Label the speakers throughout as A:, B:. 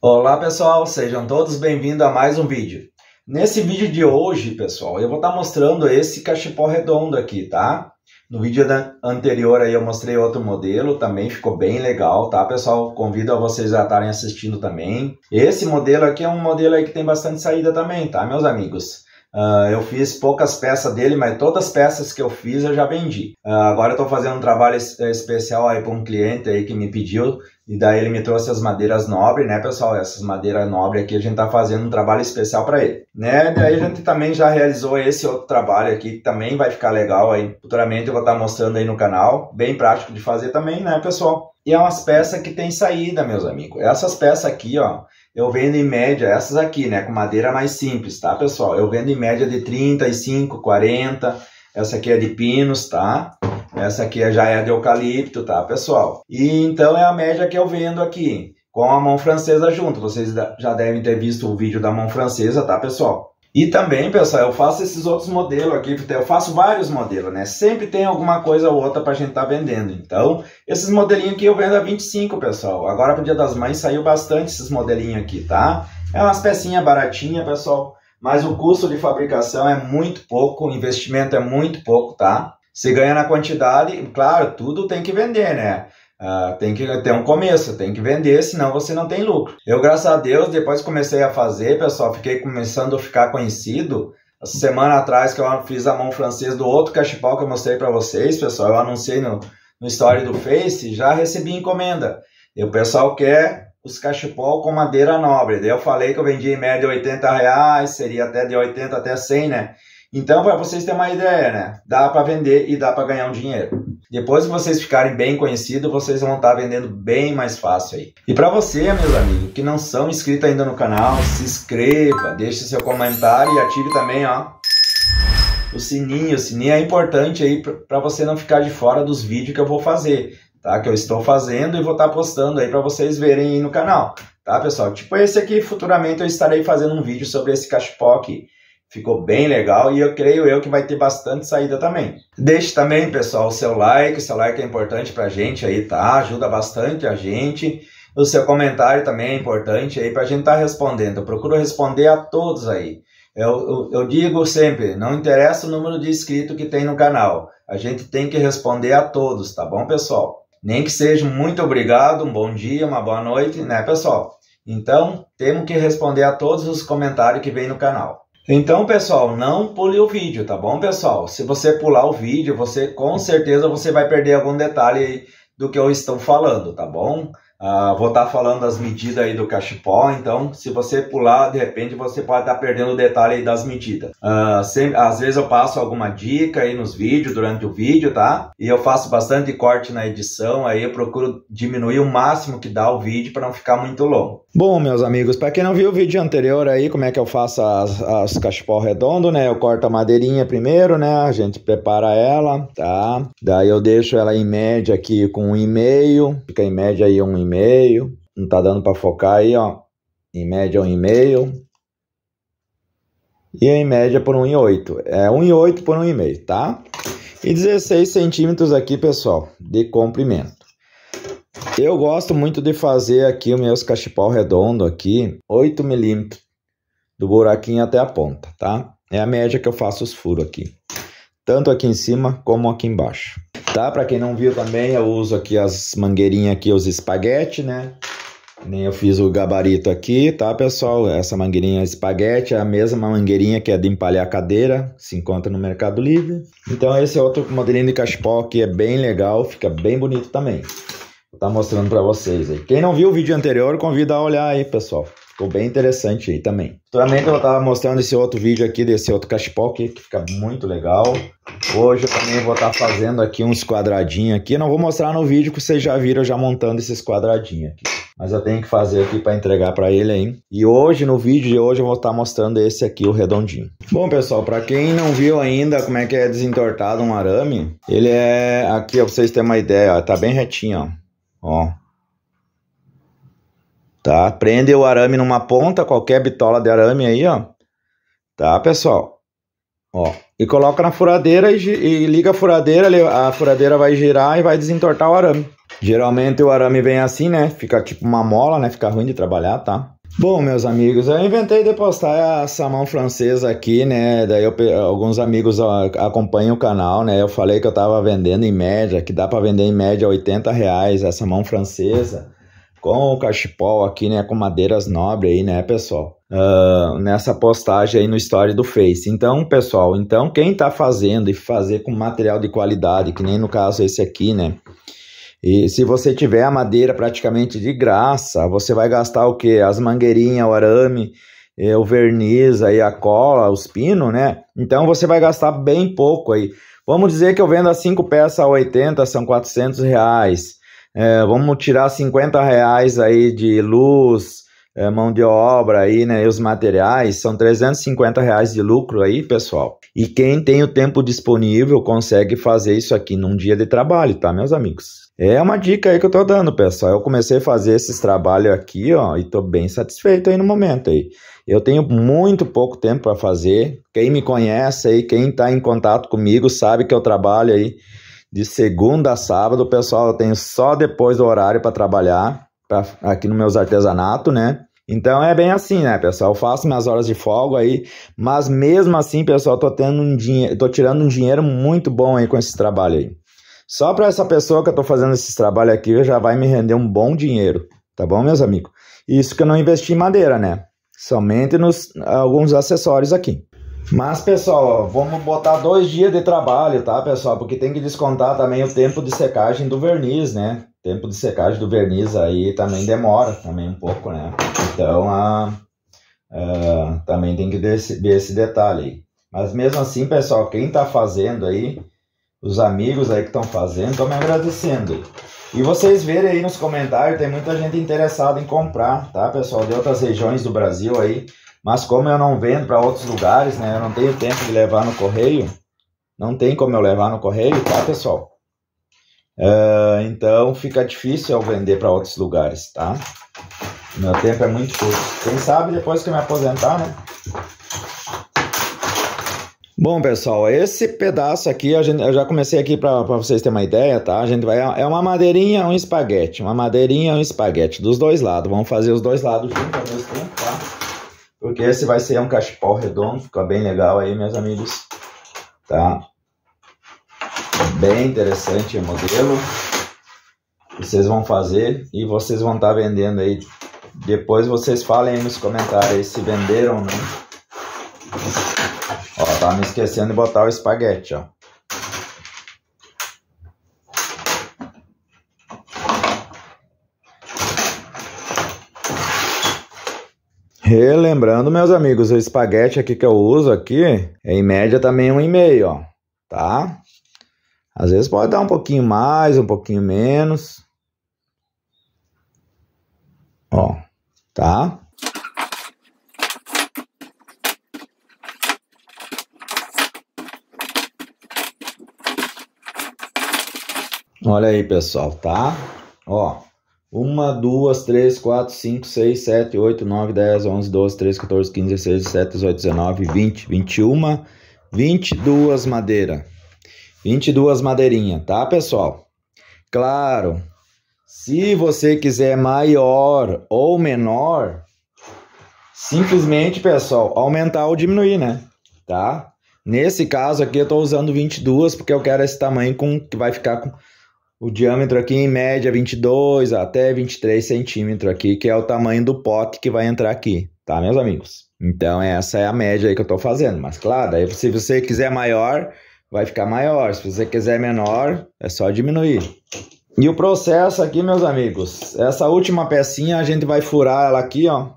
A: Olá pessoal, sejam todos bem-vindos a mais um vídeo. Nesse vídeo de hoje, pessoal, eu vou estar tá mostrando esse cachepó redondo aqui, tá? No vídeo anterior aí eu mostrei outro modelo, também ficou bem legal, tá pessoal? Convido a vocês a estarem assistindo também. Esse modelo aqui é um modelo aí que tem bastante saída também, tá meus amigos? Uh, eu fiz poucas peças dele, mas todas as peças que eu fiz eu já vendi. Uh, agora eu estou fazendo um trabalho especial aí para um cliente aí que me pediu e daí ele me trouxe as madeiras nobres, né, pessoal? Essas madeiras nobres aqui a gente tá fazendo um trabalho especial para ele, né? Daí a gente também já realizou esse outro trabalho aqui que também vai ficar legal aí. Futuramente eu vou estar tá mostrando aí no canal, bem prático de fazer também, né, pessoal? E é umas peças que tem saída, meus amigos. Essas peças aqui, ó, eu vendo em média, essas aqui, né, com madeira mais simples, tá, pessoal? Eu vendo em média de 35, 40. Essa aqui é de pinos, tá? Essa aqui já é de eucalipto, tá, pessoal? E então é a média que eu vendo aqui, com a mão francesa junto. Vocês já devem ter visto o vídeo da mão francesa, tá, pessoal? E também, pessoal, eu faço esses outros modelos aqui, eu faço vários modelos, né? Sempre tem alguma coisa ou outra pra gente tá vendendo. Então, esses modelinhos aqui eu vendo a 25, pessoal. Agora pro Dia das Mães saiu bastante esses modelinhos aqui, tá? É umas pecinhas baratinhas, pessoal, mas o custo de fabricação é muito pouco, o investimento é muito pouco, tá? Se ganha na quantidade, claro, tudo tem que vender, né? Uh, tem que ter um começo, tem que vender, senão você não tem lucro. Eu, graças a Deus, depois comecei a fazer, pessoal, fiquei começando a ficar conhecido. Essa semana atrás que eu fiz a mão francesa do outro cachepau que eu mostrei para vocês, pessoal, eu anunciei no, no story do Face, já recebi encomenda. E o pessoal quer os cachipó com madeira nobre. Daí eu falei que eu vendia em média 80 reais, seria até de 80 até 100, né? Então, para vocês terem uma ideia, né? Dá para vender e dá para ganhar um dinheiro. Depois que vocês ficarem bem conhecidos, vocês vão estar tá vendendo bem mais fácil aí. E para você, meus amigos, que não são inscritos ainda no canal, se inscreva, deixe seu comentário e ative também, ó, o sininho. O sininho é importante aí para você não ficar de fora dos vídeos que eu vou fazer, tá? Que eu estou fazendo e vou estar tá postando aí para vocês verem aí no canal, tá, pessoal? Tipo esse aqui, futuramente eu estarei fazendo um vídeo sobre esse cachepó aqui. Ficou bem legal e eu creio eu que vai ter bastante saída também. Deixe também, pessoal, o seu like, o seu like é importante para a gente aí, tá? Ajuda bastante a gente. O seu comentário também é importante aí para a gente estar tá respondendo. Eu procuro responder a todos aí. Eu, eu, eu, digo sempre, não interessa o número de inscritos que tem no canal. A gente tem que responder a todos, tá bom, pessoal? Nem que seja muito obrigado, um bom dia, uma boa noite, né, pessoal? Então, temos que responder a todos os comentários que vem no canal. Então, pessoal, não pule o vídeo, tá bom, pessoal? Se você pular o vídeo, você com certeza você vai perder algum detalhe do que eu estou falando, tá bom? Uh, vou estar tá falando das medidas aí do cachepó, então se você pular, de repente você pode estar tá perdendo o detalhe aí das medidas. Uh, sempre, às vezes eu passo alguma dica aí nos vídeos, durante o vídeo, tá? E eu faço bastante corte na edição, aí eu procuro diminuir o máximo que dá o vídeo para não ficar muito longo. Bom, meus amigos, para quem não viu o vídeo anterior aí, como é que eu faço as, as cachepó redondo, né? Eu corto a madeirinha primeiro, né? A gente prepara ela, tá? Daí eu deixo ela em média aqui com um e meio, fica em média aí um e-mail. Não tá dando para focar aí, ó. Em média, um e-mail. E em média por 1,8. É 1,8 por 1,5, tá? E 16 centímetros aqui, pessoal, de comprimento. Eu gosto muito de fazer aqui os meus cachipau redondo aqui, 8 milímetros, do buraquinho até a ponta, tá? É a média que eu faço os furos aqui. Tanto aqui em cima como aqui embaixo tá? Para quem não viu também, eu uso aqui as mangueirinhas aqui, os espaguete, né? Nem eu fiz o gabarito aqui, tá, pessoal? Essa mangueirinha espaguete é a mesma mangueirinha que é de empalhar cadeira, se encontra no Mercado Livre. Então esse é outro modelinho de cachepó que é bem legal, fica bem bonito também. Vou tá mostrando para vocês aí. Quem não viu o vídeo anterior, convida a olhar aí, pessoal. Ficou bem interessante aí também. Também eu vou estar mostrando esse outro vídeo aqui, desse outro cachepó aqui, que fica muito legal. Hoje eu também vou estar tá fazendo aqui uns quadradinhos aqui. não vou mostrar no vídeo que vocês já viram já montando esses quadradinhos aqui. Mas eu tenho que fazer aqui para entregar para ele aí. E hoje, no vídeo de hoje, eu vou estar tá mostrando esse aqui, o redondinho. Bom, pessoal, para quem não viu ainda como é que é desentortado um arame, ele é... Aqui, ó, pra vocês terem uma ideia, ó, tá bem retinho, ó. Ó, tá? Prende o arame numa ponta, qualquer bitola de arame aí, ó. Tá, pessoal? Ó, e coloca na furadeira e, e liga a furadeira, a furadeira vai girar e vai desentortar o arame. Geralmente o arame vem assim, né? Fica tipo uma mola, né? Fica ruim de trabalhar, tá? Bom, meus amigos, eu inventei de postar essa mão francesa aqui, né? Daí eu, alguns amigos acompanham o canal, né? Eu falei que eu tava vendendo em média, que dá para vender em média 80 reais essa mão francesa com o cachipol aqui, né, com madeiras nobres aí, né, pessoal? Uh, nessa postagem aí no story do Face. Então, pessoal, então quem tá fazendo e fazer com material de qualidade, que nem no caso esse aqui, né? E se você tiver a madeira praticamente de graça, você vai gastar o que? As mangueirinhas, o arame, eh, o verniz, aí a cola, os pinos, né? Então você vai gastar bem pouco aí. Vamos dizer que eu vendo as 5 peças a 80, são 400 reais é, vamos tirar 50 reais aí de luz, é, mão de obra aí, né, e os materiais, são 350 reais de lucro aí, pessoal. E quem tem o tempo disponível consegue fazer isso aqui num dia de trabalho, tá, meus amigos? É uma dica aí que eu tô dando, pessoal. Eu comecei a fazer esses trabalhos aqui, ó, e tô bem satisfeito aí no momento aí. Eu tenho muito pouco tempo para fazer. Quem me conhece aí, quem tá em contato comigo, sabe que eu trabalho aí de segunda a sábado. pessoal, pessoal tenho só depois do horário para trabalhar, pra, aqui no meus artesanato, né? Então é bem assim, né, pessoal? Eu faço minhas horas de folga aí, mas mesmo assim, pessoal, tô tendo um dinheiro, tô tirando um dinheiro muito bom aí com esse trabalho aí. Só para essa pessoa que eu tô fazendo esse trabalho aqui, já vai me render um bom dinheiro, tá bom, meus amigos? Isso que eu não investi em madeira, né? Somente nos alguns acessórios aqui. Mas, pessoal, vamos botar dois dias de trabalho, tá, pessoal? Porque tem que descontar também o tempo de secagem do verniz, né? Tempo de secagem do verniz aí também demora também um pouco, né? Então, a, é, também tem que ver esse, ver esse detalhe aí. Mas mesmo assim, pessoal, quem tá fazendo aí, os amigos aí que estão fazendo, estão me agradecendo. E vocês verem aí nos comentários, tem muita gente interessada em comprar, tá, pessoal? De outras regiões do Brasil aí, mas como eu não vendo para outros lugares, né? Eu não tenho tempo de levar no correio. Não tem como eu levar no correio, tá, pessoal? Uh, então fica difícil eu vender para outros lugares, tá? Meu tempo é muito curto. Quem sabe depois que eu me aposentar, né? Bom, pessoal, esse pedaço aqui a gente, eu já comecei aqui para vocês terem uma ideia, tá? A gente vai. É uma madeirinha, um espaguete. Uma madeirinha, um espaguete. Dos dois lados. Vamos fazer os dois lados juntos ao mesmo tempo, tá? Porque esse vai ser um cachepau redondo, fica bem legal aí, meus amigos. Tá? Bem interessante o modelo. Vocês vão fazer e vocês vão estar tá vendendo aí. Depois vocês falem aí nos comentários se venderam ou não. Ó, tá me esquecendo de botar o espaguete, ó. Relembrando, meus amigos, o espaguete aqui que eu uso aqui, é em média também tá um e meio, ó, tá? Às vezes pode dar um pouquinho mais, um pouquinho menos. Ó, tá? Olha aí, pessoal, tá? Ó. 1, 2, 3, 4, 5, 6, 7, 8, 9, 10, 11, 12, 13, 14, 15, 16, 17, 18, 19, 20, 21, 22 madeira. 22 madeirinha, tá, pessoal? Claro, se você quiser maior ou menor, simplesmente, pessoal, aumentar ou diminuir, né? Tá? Nesse caso aqui eu tô usando 22 porque eu quero esse tamanho com que vai ficar com o diâmetro aqui em média 22 até 23 centímetros aqui, que é o tamanho do pote que vai entrar aqui, tá, meus amigos? Então essa é a média aí que eu tô fazendo. Mas claro, daí, se você quiser maior, vai ficar maior. Se você quiser menor, é só diminuir. E o processo aqui, meus amigos, essa última pecinha a gente vai furar ela aqui, ó,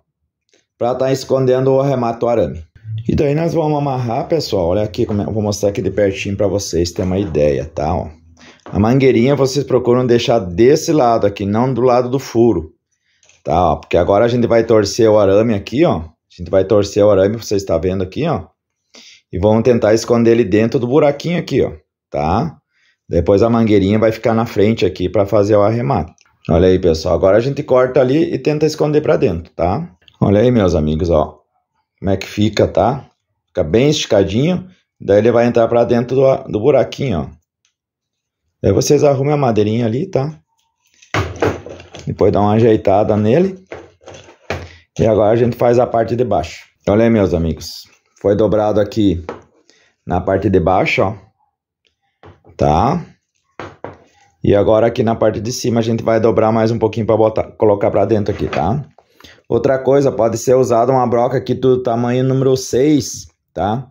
A: para estar tá escondendo o remato arame. E daí nós vamos amarrar, pessoal. Olha aqui como é, vou mostrar aqui de pertinho para vocês terem uma ideia, tá? Ó. A mangueirinha vocês procuram deixar desse lado aqui, não do lado do furo. Tá, ó, porque agora a gente vai torcer o arame aqui, ó. A gente vai torcer o arame, você está vendo aqui, ó. E vamos tentar esconder ele dentro do buraquinho aqui, ó. Tá? Depois a mangueirinha vai ficar na frente aqui para fazer o arremate. Olha aí, pessoal. Agora a gente corta ali e tenta esconder para dentro, tá? Olha aí, meus amigos, ó. Como é que fica, tá? Fica bem esticadinho. Daí ele vai entrar para dentro do, do buraquinho, ó. Aí é, vocês arrumem a madeirinha ali, tá? Depois dá uma ajeitada nele. E agora a gente faz a parte de baixo. Olha então, aí, meus amigos. Foi dobrado aqui na parte de baixo, ó. Tá? E agora aqui na parte de cima a gente vai dobrar mais um pouquinho para botar, colocar para dentro aqui, tá? Outra coisa, pode ser usada uma broca aqui do tamanho número 6, tá?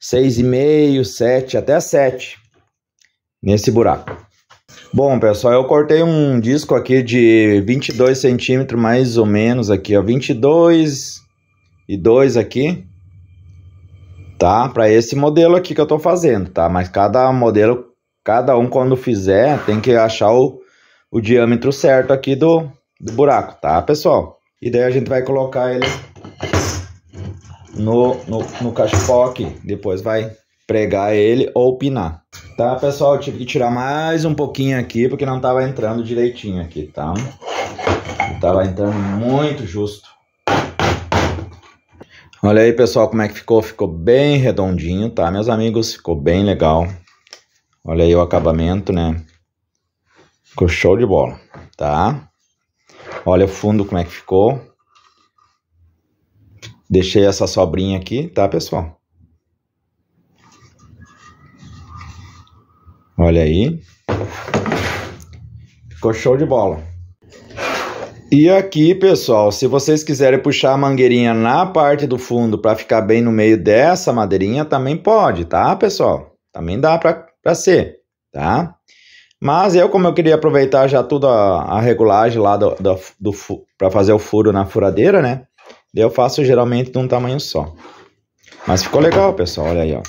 A: 6,5, 7, até 7 nesse buraco. Bom, pessoal, eu cortei um disco aqui de 22 centímetros mais ou menos aqui, ó, 22 e 2 aqui, tá? Para esse modelo aqui que eu tô fazendo, tá? Mas cada modelo, cada um quando fizer, tem que achar o, o diâmetro certo aqui do, do buraco, tá, pessoal? E daí a gente vai colocar ele no, no, no cachepó aqui, depois vai pregar ele ou pinar. Tá, pessoal, eu tive que tirar mais um pouquinho aqui porque não tava entrando direitinho aqui, tá? Não tava entrando muito justo. Olha aí, pessoal, como é que ficou? Ficou bem redondinho, tá, meus amigos? Ficou bem legal. Olha aí o acabamento, né? Ficou show de bola, tá? Olha o fundo como é que ficou. Deixei essa sobrinha aqui, tá, pessoal? Olha aí. Ficou show de bola. E aqui, pessoal, se vocês quiserem puxar a mangueirinha na parte do fundo para ficar bem no meio dessa madeirinha, também pode, tá, pessoal? Também dá para ser, tá? Mas eu, como eu queria aproveitar já toda a regulagem lá do, do, do para fazer o furo na furadeira, né? Eu faço geralmente de um tamanho só. Mas ficou legal, pessoal. Olha aí, ó.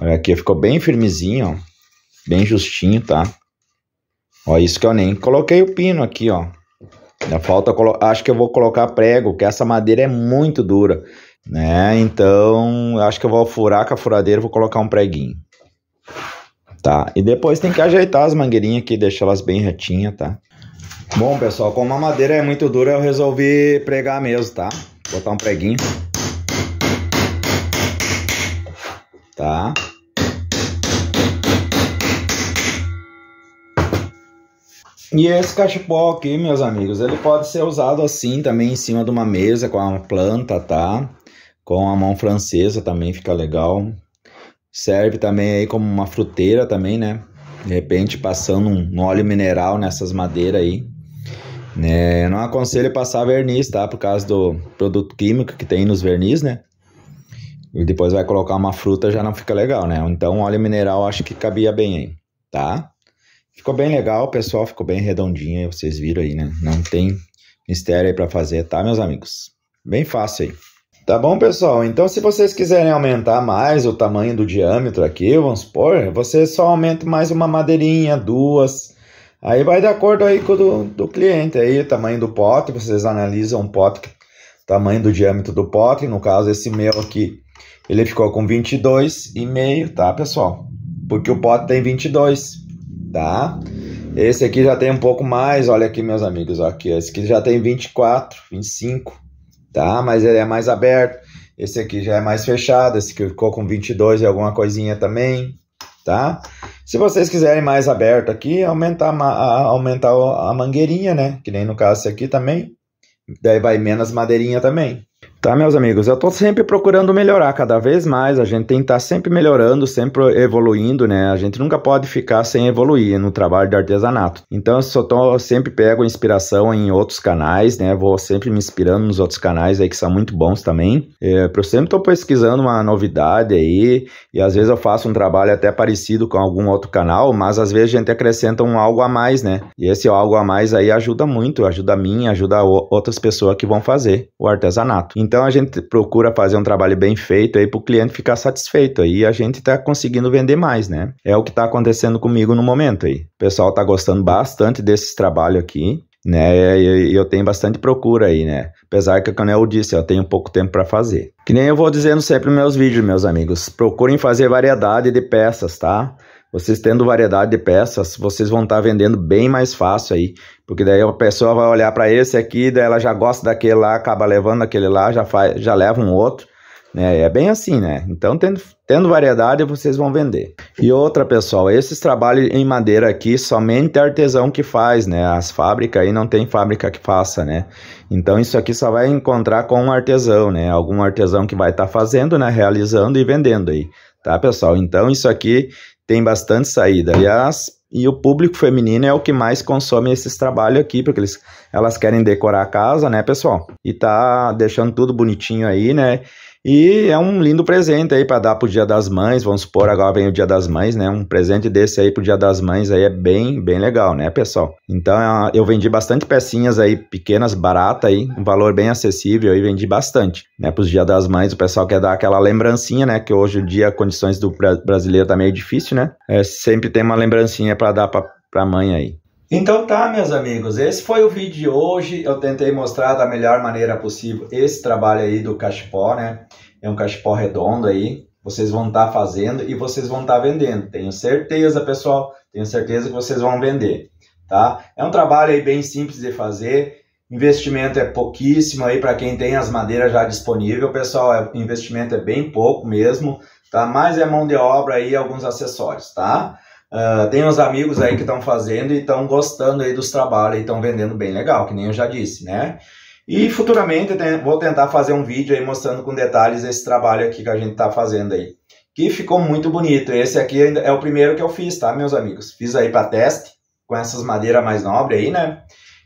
A: Olha aqui, ficou bem firmezinho, ó. Bem justinho, tá? Ó, isso que eu nem coloquei o pino aqui, ó. Ainda falta, acho que eu vou colocar prego, que essa madeira é muito dura, né? Então, acho que eu vou furar com a furadeira, vou colocar um preguinho. Tá? E depois tem que ajeitar as mangueirinhas aqui, deixar elas bem retinhas, tá? Bom, pessoal, como a madeira é muito dura, eu resolvi pregar mesmo, tá? Botar um preguinho. Tá? E esse cachepó aqui, meus amigos, ele pode ser usado assim também em cima de uma mesa com uma planta, tá? Com a mão francesa também fica legal. Serve também aí como uma fruteira também, né? De repente passando um óleo mineral nessas madeiras aí. Né? Não aconselho passar verniz, tá? Por causa do produto químico que tem nos verniz, né? E depois vai colocar uma fruta, já não fica legal, né? Então óleo mineral acho que cabia bem aí, tá? Ficou bem legal, pessoal. Ficou bem redondinho. Vocês viram aí, né? Não tem mistério aí para fazer, tá, meus amigos? Bem fácil aí. Tá bom, pessoal? Então, se vocês quiserem aumentar mais o tamanho do diâmetro aqui, vamos supor, vocês só aumentam mais uma madeirinha, duas. Aí vai de acordo aí com o do, do cliente aí, o tamanho do pote. Vocês analisam o pote, tamanho do diâmetro do pote. No caso, esse meu aqui, ele ficou com 22,5, tá, pessoal? Porque o pote tem 22 tá? Esse aqui já tem um pouco mais, olha aqui, meus amigos, aqui, ó, esse aqui já tem 24, 25, tá? Mas ele é mais aberto. Esse aqui já é mais fechado, esse que ficou com 22 e alguma coisinha também, tá? Se vocês quiserem mais aberto aqui, aumentar a, aumentar a mangueirinha, né? Que nem no caso esse aqui também. Daí vai menos madeirinha também. Tá, meus amigos, eu estou sempre procurando melhorar cada vez mais, a gente tem que estar tá sempre melhorando, sempre evoluindo, né? A gente nunca pode ficar sem evoluir no trabalho de artesanato. Então, eu, só tô, eu sempre pego inspiração em outros canais, né? Vou sempre me inspirando nos outros canais aí que são muito bons também. É, eu sempre estou pesquisando uma novidade aí, e às vezes eu faço um trabalho até parecido com algum outro canal, mas às vezes a gente acrescenta um algo a mais, né? E esse algo a mais aí ajuda muito, ajuda a mim, ajuda outras pessoas que vão fazer o artesanato. Então, então a gente procura fazer um trabalho bem feito aí para o cliente ficar satisfeito aí a gente está conseguindo vender mais, né? É o que está acontecendo comigo no momento aí. O pessoal está gostando bastante desse trabalho aqui né? E eu tenho bastante procura aí, né? Apesar que, como eu disse, eu tenho pouco tempo para fazer. Que nem eu vou dizendo sempre nos meus vídeos, meus amigos. Procurem fazer variedade de peças, tá? Vocês tendo variedade de peças, vocês vão estar tá vendendo bem mais fácil aí, porque daí a pessoa vai olhar para esse aqui, daí ela já gosta daquele lá, acaba levando aquele lá, já faz, já leva um outro. É, é bem assim, né? Então, tendo, tendo variedade, vocês vão vender. E outra, pessoal, esses trabalhos em madeira aqui, somente artesão que faz, né? As fábricas aí não tem fábrica que faça, né? Então, isso aqui só vai encontrar com um artesão, né? Algum artesão que vai estar tá fazendo, né? Realizando e vendendo aí. Tá, pessoal? Então, isso aqui tem bastante saída. E, e o público feminino é o que mais consome esses trabalhos aqui, porque eles, elas querem decorar a casa, né, pessoal? E tá deixando tudo bonitinho aí, né? E é um lindo presente aí para dar pro Dia das Mães. Vamos supor, agora vem o Dia das Mães, né? Um presente desse aí pro Dia das Mães aí é bem, bem legal, né, pessoal? Então, é, eu vendi bastante pecinhas aí pequenas, barata aí, um valor bem acessível aí, vendi bastante, né, pros Dia das Mães. O pessoal quer dar aquela lembrancinha, né, que hoje o dia condições do brasileiro tá meio difícil, né? É, sempre tem uma lembrancinha para dar para a mãe aí. Então tá, meus amigos, esse foi o vídeo de hoje. Eu tentei mostrar da melhor maneira possível esse trabalho aí do cachepó, né? É um cachepó redondo aí. Vocês vão estar tá fazendo e vocês vão estar tá vendendo. Tenho certeza, pessoal. Tenho certeza que vocês vão vender, tá? É um trabalho aí bem simples de fazer. Investimento é pouquíssimo aí para quem tem as madeiras já disponível, pessoal. É, investimento é bem pouco mesmo, tá? Mas é mão de obra aí alguns acessórios, tá? Ah, tem uns amigos aí que estão fazendo e estão gostando aí dos trabalhos e estão vendendo bem legal, que nem eu já disse, né? E futuramente tem, vou tentar fazer um vídeo aí mostrando com detalhes esse trabalho aqui que a gente está fazendo aí. Que ficou muito bonito. Esse aqui é o primeiro que eu fiz, tá, meus amigos? Fiz aí para teste, com essas madeiras mais nobres aí, né?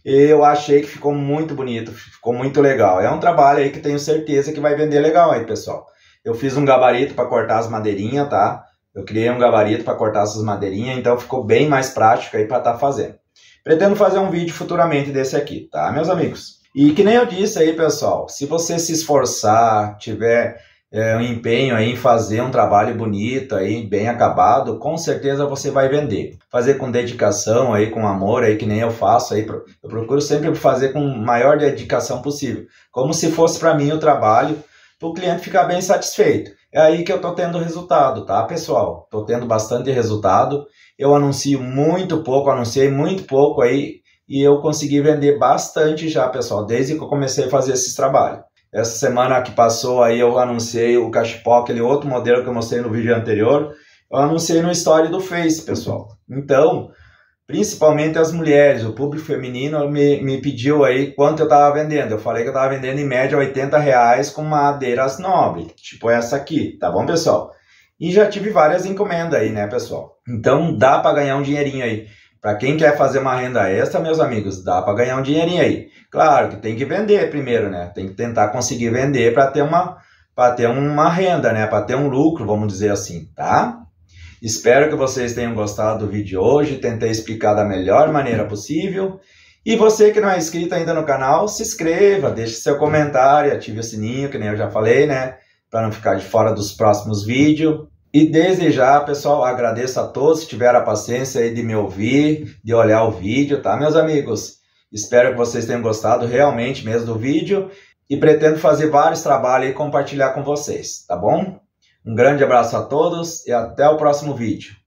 A: E eu achei que ficou muito bonito, ficou muito legal. É um trabalho aí que tenho certeza que vai vender legal aí, pessoal. Eu fiz um gabarito para cortar as madeirinhas, tá? Eu criei um gabarito para cortar essas madeirinhas, então ficou bem mais prático aí para estar tá fazendo. Pretendo fazer um vídeo futuramente desse aqui, tá, meus amigos? E que nem eu disse aí, pessoal, se você se esforçar, tiver é, um empenho aí em fazer um trabalho bonito aí, bem acabado, com certeza você vai vender. Fazer com dedicação aí, com amor aí, que nem eu faço aí, eu procuro sempre fazer com maior dedicação possível, como se fosse para mim o trabalho, para o cliente ficar bem satisfeito é aí que eu tô tendo resultado, tá, pessoal? Tô tendo bastante resultado. Eu anuncio muito pouco, anunciei muito pouco aí e eu consegui vender bastante já, pessoal, desde que eu comecei a fazer esse trabalho. Essa semana que passou aí eu anunciei o cachepó, aquele outro modelo que eu mostrei no vídeo anterior, eu anunciei no story do Face, pessoal. Então, principalmente as mulheres, o público feminino me, me pediu aí quanto eu estava vendendo. Eu falei que eu estava vendendo em média 80 reais com madeiras nobres, tipo essa aqui, tá bom, pessoal? E já tive várias encomendas aí, né, pessoal? Então dá para ganhar um dinheirinho aí. Para quem quer fazer uma renda extra, meus amigos, dá para ganhar um dinheirinho aí. Claro que tem que vender primeiro, né? Tem que tentar conseguir vender para ter uma para ter uma renda, né? Para ter um lucro, vamos dizer assim, tá? Espero que vocês tenham gostado do vídeo de hoje, tentei explicar da melhor maneira possível. E você que não é inscrito ainda no canal, se inscreva, deixe seu comentário, ative o sininho, que nem eu já falei, né? Para não ficar de fora dos próximos vídeos. E desde já, pessoal, agradeço a todos que tiveram a paciência aí de me ouvir, de olhar o vídeo, tá, meus amigos? Espero que vocês tenham gostado realmente mesmo do vídeo e pretendo fazer vários trabalhos e compartilhar com vocês, tá bom? Um grande abraço a todos e até o próximo vídeo.